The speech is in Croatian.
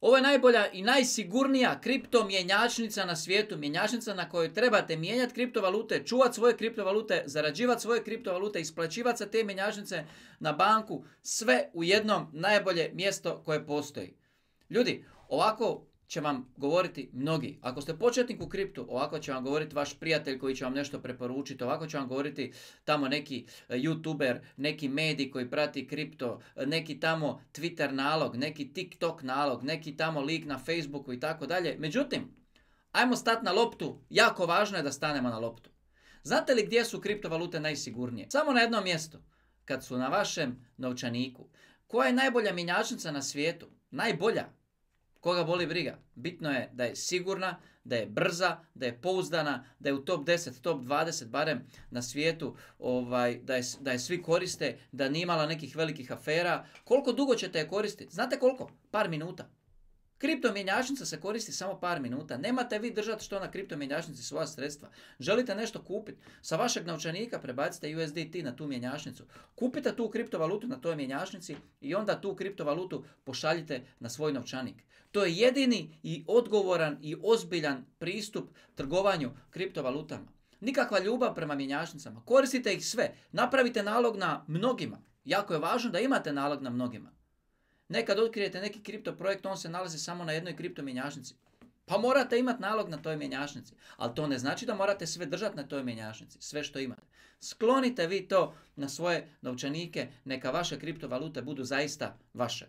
Ovo je najbolja i najsigurnija kripto mjenjačnica na svijetu, mjenjačnica na kojoj trebate mijenjati kriptovalute, čuvati svoje kriptovalute, zarađivati svoje kriptovalute, isplaćivati sa te mjenjačnice na banku, sve u jednom najbolje mjesto koje postoji. Ljudi, ovako će vam govoriti mnogi. Ako ste početnik u kriptu, ovako će vam govoriti vaš prijatelj koji će vam nešto preporučiti, ovako će vam govoriti tamo neki e, youtuber, neki medij koji prati kripto, e, neki tamo Twitter nalog, neki TikTok nalog, neki tamo lik na Facebooku i tako dalje. Međutim, ajmo stati na loptu. Jako važno je da stanemo na loptu. Znate li gdje su kriptovalute najsigurnije? Samo na jednom mjestu, kad su na vašem novčaniku. Koja je najbolja minjačnica na svijetu? Najbolja Koga boli briga? Bitno je da je sigurna, da je brza, da je pouzdana, da je u top 10, top 20 barem na svijetu, ovaj, da, je, da je svi koriste, da nije imala nekih velikih afera. Koliko dugo ćete je koristiti? Znate koliko? Par minuta. Kriptomjenjačnica se koristi samo par minuta. Nemate vi držati što na kriptomjenjačnici svoja sredstva. Želite nešto kupiti? Sa vašeg novčanika prebacite USDT na tu mjenjačnicu. Kupite tu kriptovalutu na toj mjenjačnici i onda tu kriptovalutu pošaljite na svoj novčanik. To je jedini i odgovoran i ozbiljan pristup trgovanju kriptovalutama. Nikakva ljubav prema mjenjačnicama. Koristite ih sve. Napravite nalog na mnogima. Jako je važno da imate nalog na mnogima. Nekad otkrijete neki kripto projekt, on se nalazi samo na jednoj kripto mjenjačnici. Pa morate imati nalog na toj mjenjašnici. Ali to ne znači da morate sve držati na toj mjenjašnici, sve što imate. Sklonite vi to na svoje novčanike, neka vaše kriptovalute budu zaista vaše.